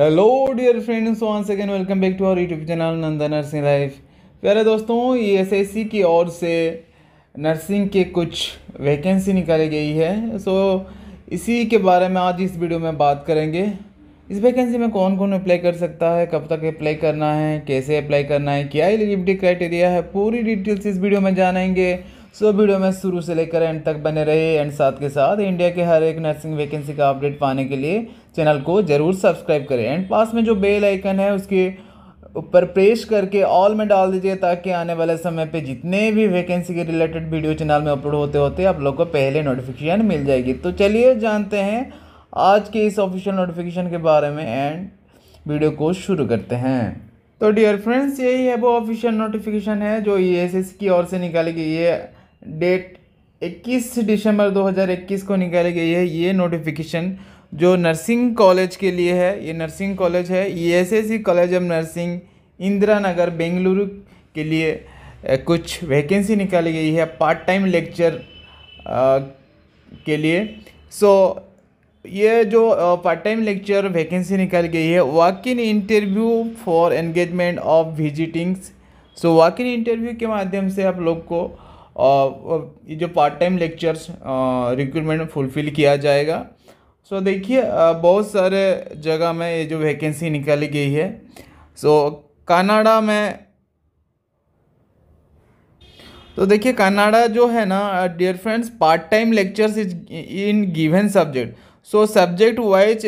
hello dear friends one second welcome back to our YouTube channel Nanda nursing life प्यारे दोस्तों ये e सी की ओर से नर्सिंग के कुछ वैकेंसी निकाली गई है सो so, इसी के बारे में आज इस वीडियो में बात करेंगे इस वैकेंसी में कौन कौन अप्लाई कर सकता है कब तक अप्लाई करना है कैसे अप्लाई करना है क्या एलिजिबिलिटी क्राइटेरिया है पूरी डिटेल्स इस वीडियो में जानेंगे सो so, वीडियो में शुरू से लेकर एंड तक बने रहे एंड साथ के साथ इंडिया के हर एक नर्सिंग वैकेंसी का अपडेट पाने के लिए चैनल को ज़रूर सब्सक्राइब करें एंड पास में जो बेल आइकन है उसके ऊपर प्रेस करके ऑल में डाल दीजिए ताकि आने वाले समय पे जितने भी वैकेंसी के रिलेटेड वीडियो चैनल में अपलोड होते होते आप लोग को पहले नोटिफिकेशन मिल जाएगी तो चलिए जानते हैं आज के इस ऑफिशियल नोटिफिकेशन के बारे में एंड वीडियो को शुरू करते हैं तो डियर फ्रेंड्स यही है वो ऑफिशियल नोटिफिकेशन है जो ई e की ओर से निकाली गई है डेट 21 दिसंबर 2021 को निकाली गई है ये नोटिफिकेशन जो नर्सिंग कॉलेज के लिए है ये नर्सिंग कॉलेज है ये S S C college of nursing Indira Nagar Bengaluru के लिए कुछ वैकेंसी निकाली गई है पार्ट टाइम लेक्चर के लिए सो ये जो पार्ट टाइम लेक्चर वैकेंसी निकाली गई है walk in interview for engagement of visitings so walk in interview के माध्यम से आप लोग को ये जो part time lectures recruitment fulfil किया जाएगा सो so, देखिए बहुत सारे जगह में ये जो वैकेंसी निकाली गई है सो so, कनाडा में तो देखिए कनाडा जो है ना dear friends part time lectures is in given subject so subject wise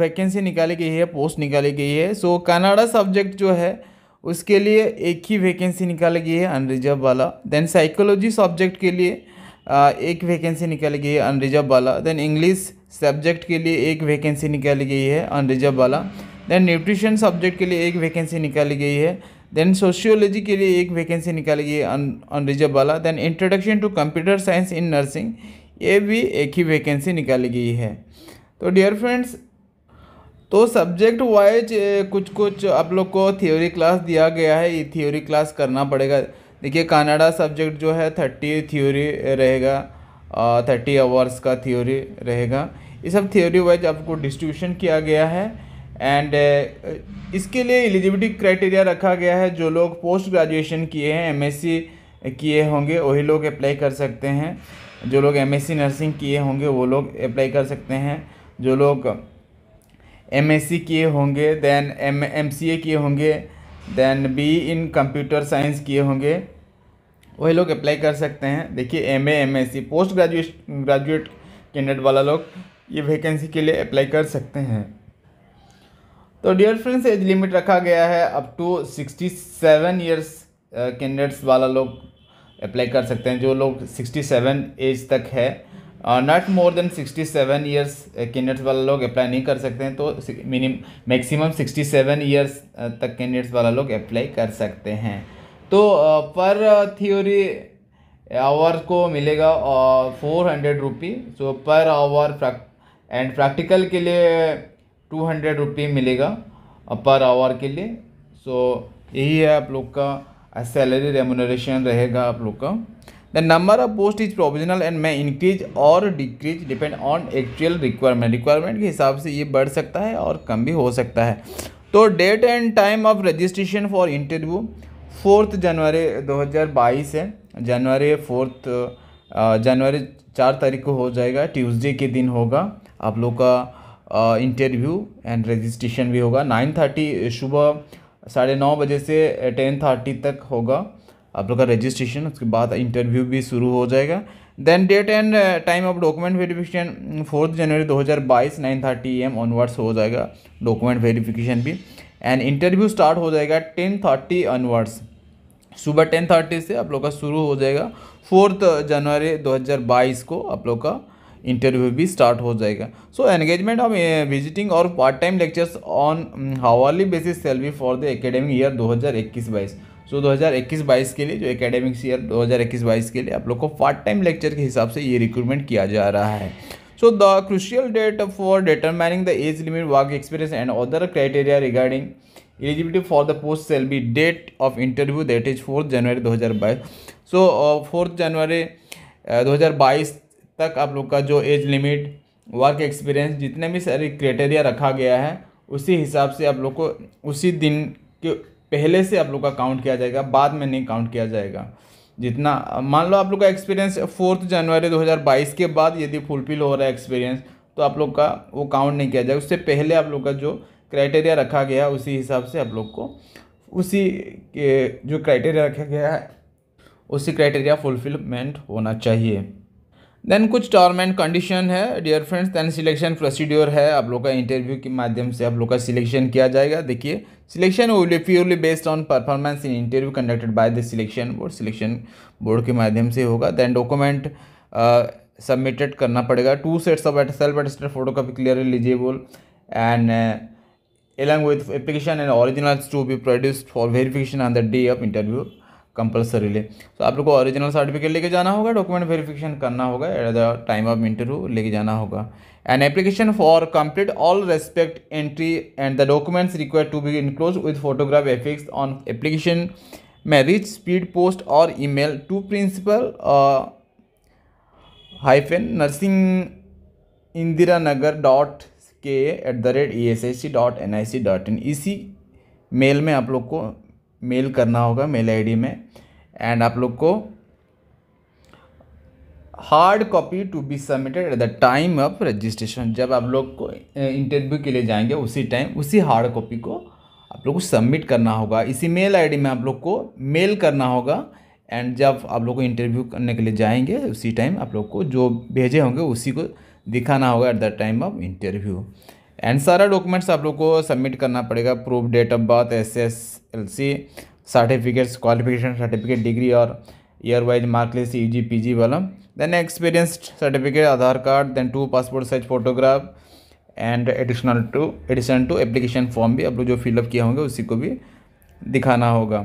vacancy निकाली गई है पोस्ट निकाली गई है सो so, कनाडा सब्जेक्ट जो है उसके लिए एक ही वैकेंसी निकाली गई है अनरिजर्व वाला देन साइकोलॉजी सब्जेक्ट के लिए एक वैकेंसी निकल गई है अनरिजर्व वाला देन इंग्लिश सब्जेक्ट के लिए एक वैकेंसी निकल गई है अनरिजर्व वाला देन न्यूट्रिशन सब्जेक्ट के लिए एक वैकेंसी निकाली गई है देन सोशियोलॉजी के लिए एक वैकेंसी निकाली गई है अनरिजर्व वाला then introduction to computer science in nursing ये भी एक ही वैकेंसी निकाली गई है तो डियर फ्रेंड्स तो सब्जेक्ट वाइज कुछ कुछ आप लोग को थ्योरी क्लास दिया गया है ये थ्योरी क्लास करना पड़ेगा देखिए कनाडा सब्जेक्ट जो है थर्टी थ्योरी रहेगा थर्टी आवर्स का थ्योरी रहेगा ये सब थ्योरी वाइज आपको डिस्ट्रीब्यूशन किया गया है एंड इसके लिए एलिजिबिलिटी क्राइटेरिया रखा गया है जो लोग पोस्ट ग्रेजुएशन किए हैं एमएससी किए होंगे वही लोग अप्लाई कर सकते हैं जो लोग एमएससी नर्सिंग किए होंगे वो लोग अप्लाई कर सकते हैं जो लोग एमएससी किए होंगे देन एम एम किए होंगे then B in computer science किए होंगे वही लोग अप्लाई कर सकते हैं देखिए M A M S C post graduate graduate candidate वाला लोग ये वैकेंसी के लिए अप्लाई कर सकते हैं तो डियर फ्रेंड्स एज लिमिट रखा गया है up to sixty seven years candidates वाला लोग अप्लाई कर सकते हैं जो लोग सिक्सटी सेवन एज तक है not more than 67 years candidates वाला लोग अप्लाई नहीं कर सकते हैं तो मिनिम मैक्सिमम 67 ईयर्स तक कैंडिडेट्स वाला लोग अप्लाई कर सकते हैं तो पर थ्योरी आवर को मिलेगा four hundred rupee so per hour and practical के लिए टू हंड्रेड रुपी मिलेगा पर uh, आवर के लिए सो so, यही है आप लोग का सैलरी uh, रेमोनरेशन रहेगा आप लोग का the number of post is provisional and may increase और decrease depend on actual requirement requirement के हिसाब से ये बढ़ सकता है और कम भी हो सकता है तो date and time of registration for interview fourth January 2022 है जनवरी फोर्थ जनवरी चार तारीख को हो जाएगा ट्यूसडे के दिन होगा आप लोग का इंटरव्यू एंड रजिस्ट्रेशन भी होगा नाइन थर्टी सुबह साढ़े नौ बजे से टेन थर्टी तक होगा आप लोग का रजिस्ट्रेशन उसके बाद इंटरव्यू भी शुरू हो जाएगा then date and time of document verification fourth January 2022 9:30 AM onwards हो जाएगा डॉक्यूमेंट वेरिफिकेशन भी एंड इंटरव्यू स्टार्ट हो जाएगा टेन थर्टी ऑनवर्ड्स सुबह टेन थर्टी से आप लोग का शुरू हो जाएगा फोर्थ जनवरी 2022 को आप लोग का इंटरव्यू भी स्टार्ट हो जाएगा सो एंगेजमेंट ऑफ विजिटिंग और part time lectures on hourly basis सेल्वी फॉर द एकेडमिक ईयर इक्कीस बाईस सो 2021-22 के लिए जो एकेडमिक ईयर 2021-22 के लिए आप लोग को पार्ट टाइम लेक्चर के हिसाब से ये रिक्रूटमेंट किया जा रहा है so the crucial date for determining the age limit work experience and other criteria regarding eligibility for the post shall be date of interview that is fourth January दो हज़ार बाईस सो फोर्थ जनवरी दो हज़ार बाईस तक आप लोग का जो एज लिमिट वर्क एक्सपीरियंस जितने भी सारी क्राइटेरिया रखा गया है उसी हिसाब से आप लोग को उसी दिन के पहले से आप लोग का काउंट किया जाएगा बाद में नहीं काउंट किया जाएगा जितना मान लो आप लोग का एक्सपीरियंस फोर्थ जनवरी 2022 के बाद यदि फुलफिल हो रहा है एक्सपीरियंस तो आप लोग का वो काउंट नहीं किया जाएगा उससे पहले आप लोग का जो क्राइटेरिया रखा गया उसी हिसाब से आप लोग को उसी के जो क्राइटेरिया रखा गया है उसी क्राइटेरिया फुलफिलमेंट होना चाहिए देन कुछ टर्म एंड कंडीशन है dear friends then selection procedure है आप लोग का इंटरव्यू के माध्यम से आप लोग का सिलेक्शन किया जाएगा देखिए selection will purely based on performance in interview conducted by the selection board selection board के माध्यम से होगा देन डॉक्यूमेंट सबमिटेड करना पड़ेगा two sets of self attested photocopy clear eligible and along with application and originals to be produce for verification on the day of interview compulsorily तो आप लोग को ओरिजिनल सर्टिफिकेट लेके जाना होगा document verification करना होगा at the time of interview लेके जाना होगा an application for complete all respect entry and the documents require to be enclose with photograph affix on application में रिच स्पीड पोस्ट और email to principal hyphen nursing Indira Nagar dot K at the rate E S S C dot N I C dot in इसी mail में आप लोग को mail करना होगा mail ID में एंड आप लोग को hard copy to be submitted at the time of registration जब आप लोग को इंटरव्यू के लिए जाएंगे उसी टाइम उसी हार्ड कॉपी को आप लोग को सबमिट करना होगा इसी मेल आईडी में आप लोग को मेल करना होगा एंड जब आप लोग को इंटरव्यू करने के लिए जाएंगे उसी टाइम आप लोग को जो भेजे होंगे उसी को दिखाना होगा at the time of interview and सारा डॉक्यूमेंट्स आप लोग को सबमिट करना पड़ेगा proof date of birth S S L C certificates qualification certificate degree और year wise marklist U G P G वाला then experience certificate Aadhaar card then two passport size photograph and additional two additional two application form भी आप लोग जो fill up किया होंगे उसी को भी दिखाना होगा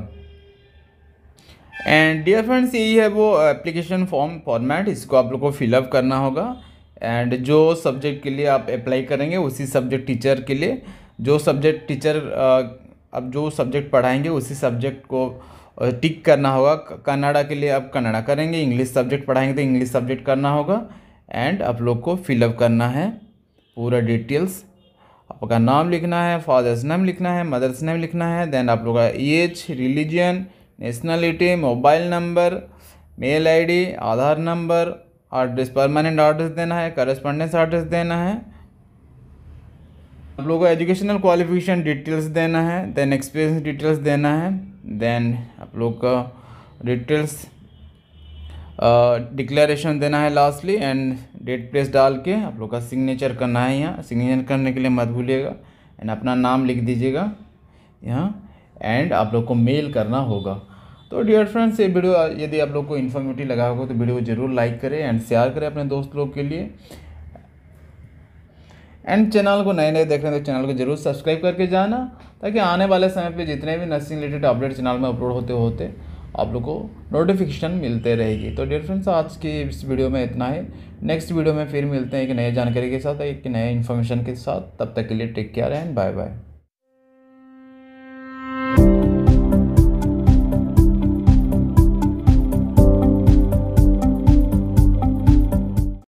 एंड डियर फ्रेंड्स यही है वो एप्लीकेशन फॉर्म फॉर्मेट इसको आप लोग को फिलअप करना होगा एंड जो सब्जेक्ट के लिए आप अप्लाई करेंगे उसी सब्जेक्ट टीचर के लिए जो सब्जेक्ट टीचर अब जो सब्जेक्ट पढ़ाएंगे उसी सब्जेक्ट को टिक करना होगा कन्नाडा के लिए आप कन्नाडा करेंगे इंग्लिश सब्जेक्ट पढ़ाएंगे तो इंग्लिश सब्जेक्ट करना होगा एंड आप लोग को फिलअप करना है पूरा डिटेल्स आपका नाम लिखना है फादर्स नेम लिखना है मदर्स नेम लिखना है देन आप लोग का age religion nationality mobile number mail ID Aadhaar number artist permanent artist देना है करस्पॉन्डेंस आर्टिस्ट देना है आप लोगों को एजुकेशनल क्वालिफिकेशन डिटेल्स देना है देन एक्सपीरियंस डिटेल्स देना है देन आप लोग का डिटेल्स डिक्लेरेशन देना है लास्टली एंड डेट प्लेस डाल के आप लोग का सिग्नेचर करना है यहाँ सिग्नेचर करने के लिए मत भूलिएगा एंड अपना नाम लिख दीजिएगा यहाँ एंड आप लोग को मेल करना होगा तो डियर फ्रेंड्स ये वीडियो यदि आप लोग को इन्फॉर्मेटिव लगा होगा तो वीडियो जरूर लाइक करें एंड शेयर करें अपने दोस्त लोग के लिए एंड चैनल को नए नए देख रहे हैं तो चैनल को जरूर सब्सक्राइब करके जाना ताकि आने वाले समय पे जितने भी नर्सिंग रिलेटेड अपडेट चैनल में अपलोड होते होते आप लोग को नोटिफिकेशन मिलते रहेगी तो डियर फ्रेंड्स आज की इस वीडियो में इतना है नेक्स्ट वीडियो में फिर मिलते हैं एक नए जानकारी के साथ एक नए इन्फॉर्मेशन के साथ तब तक के लिए take care and bye bye